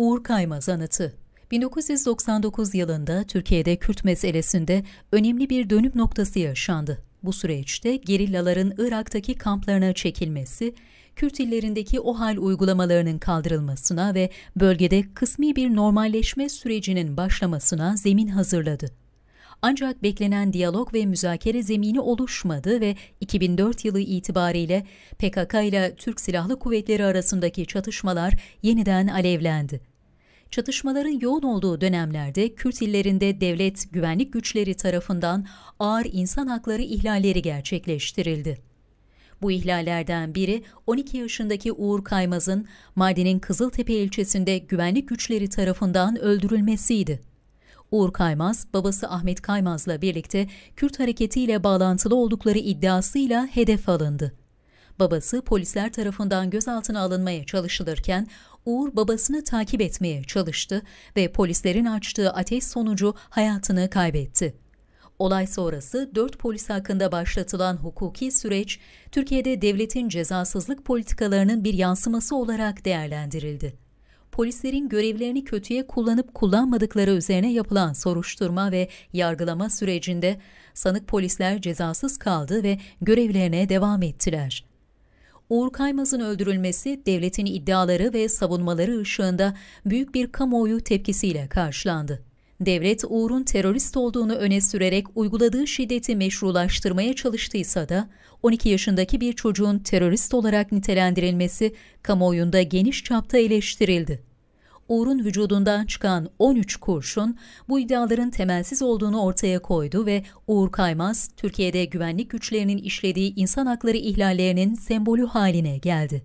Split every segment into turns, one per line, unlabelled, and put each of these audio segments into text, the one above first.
Uğur Kaymaz Anıtı 1999 yılında Türkiye'de Kürt meselesinde önemli bir dönüm noktası yaşandı. Bu süreçte gerillaların Irak'taki kamplarına çekilmesi, Kürt illerindeki OHAL uygulamalarının kaldırılmasına ve bölgede kısmi bir normalleşme sürecinin başlamasına zemin hazırladı. Ancak beklenen diyalog ve müzakere zemini oluşmadı ve 2004 yılı itibariyle PKK ile Türk Silahlı Kuvvetleri arasındaki çatışmalar yeniden alevlendi çatışmaların yoğun olduğu dönemlerde Kürt illerinde devlet güvenlik güçleri tarafından ağır insan hakları ihlalleri gerçekleştirildi. Bu ihlallerden biri 12 yaşındaki Uğur Kaymaz'ın Mardin'in Kızıltepe ilçesinde güvenlik güçleri tarafından öldürülmesiydi. Uğur Kaymaz, babası Ahmet Kaymaz'la birlikte Kürt hareketiyle bağlantılı oldukları iddiasıyla hedef alındı. Babası polisler tarafından gözaltına alınmaya çalışılırken Uğur babasını takip etmeye çalıştı ve polislerin açtığı ateş sonucu hayatını kaybetti. Olay sonrası 4 polis hakkında başlatılan hukuki süreç, Türkiye'de devletin cezasızlık politikalarının bir yansıması olarak değerlendirildi. Polislerin görevlerini kötüye kullanıp kullanmadıkları üzerine yapılan soruşturma ve yargılama sürecinde sanık polisler cezasız kaldı ve görevlerine devam ettiler. Uğur Kaymaz'ın öldürülmesi devletin iddiaları ve savunmaları ışığında büyük bir kamuoyu tepkisiyle karşılandı. Devlet Uğur'un terörist olduğunu öne sürerek uyguladığı şiddeti meşrulaştırmaya çalıştıysa da 12 yaşındaki bir çocuğun terörist olarak nitelendirilmesi kamuoyunda geniş çapta eleştirildi. Uğur'un vücudundan çıkan 13 kurşun bu iddiaların temelsiz olduğunu ortaya koydu ve Uğur Kaymaz, Türkiye'de güvenlik güçlerinin işlediği insan hakları ihlallerinin sembolü haline geldi.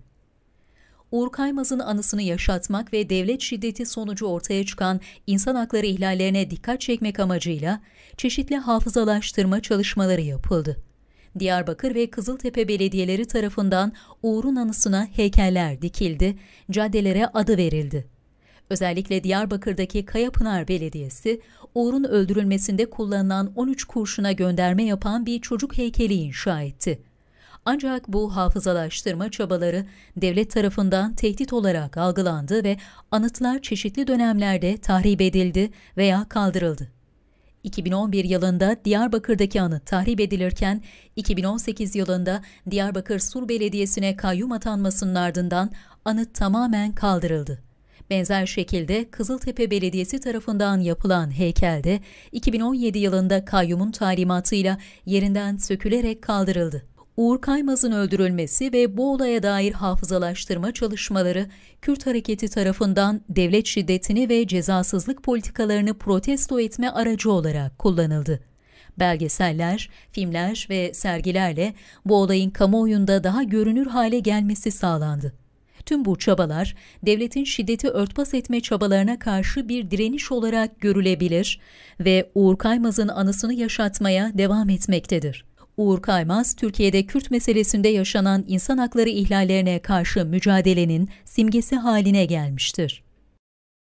Uğur Kaymaz'ın anısını yaşatmak ve devlet şiddeti sonucu ortaya çıkan insan hakları ihlallerine dikkat çekmek amacıyla çeşitli hafızalaştırma çalışmaları yapıldı. Diyarbakır ve Kızıltepe belediyeleri tarafından Uğur'un anısına heykeller dikildi, caddelere adı verildi. Özellikle Diyarbakır'daki Kayapınar Belediyesi, Uğur'un öldürülmesinde kullanılan 13 kurşuna gönderme yapan bir çocuk heykeli inşa etti. Ancak bu hafızalaştırma çabaları devlet tarafından tehdit olarak algılandı ve anıtlar çeşitli dönemlerde tahrip edildi veya kaldırıldı. 2011 yılında Diyarbakır'daki anıt tahrip edilirken 2018 yılında Diyarbakır Sur Belediyesi'ne kayyum atanmasının ardından anıt tamamen kaldırıldı. Benzer şekilde Kızıltepe Belediyesi tarafından yapılan heykelde 2017 yılında kayyumun talimatıyla yerinden sökülerek kaldırıldı. Uğur Kaymaz'ın öldürülmesi ve bu olaya dair hafızalaştırma çalışmaları Kürt hareketi tarafından devlet şiddetini ve cezasızlık politikalarını protesto etme aracı olarak kullanıldı. Belgeseller, filmler ve sergilerle bu olayın kamuoyunda daha görünür hale gelmesi sağlandı. Tüm bu çabalar devletin şiddeti örtbas etme çabalarına karşı bir direniş olarak görülebilir ve Uğur Kaymaz'ın anısını yaşatmaya devam etmektedir. Uğur Kaymaz, Türkiye'de Kürt meselesinde yaşanan insan hakları ihlallerine karşı mücadelenin simgesi haline gelmiştir.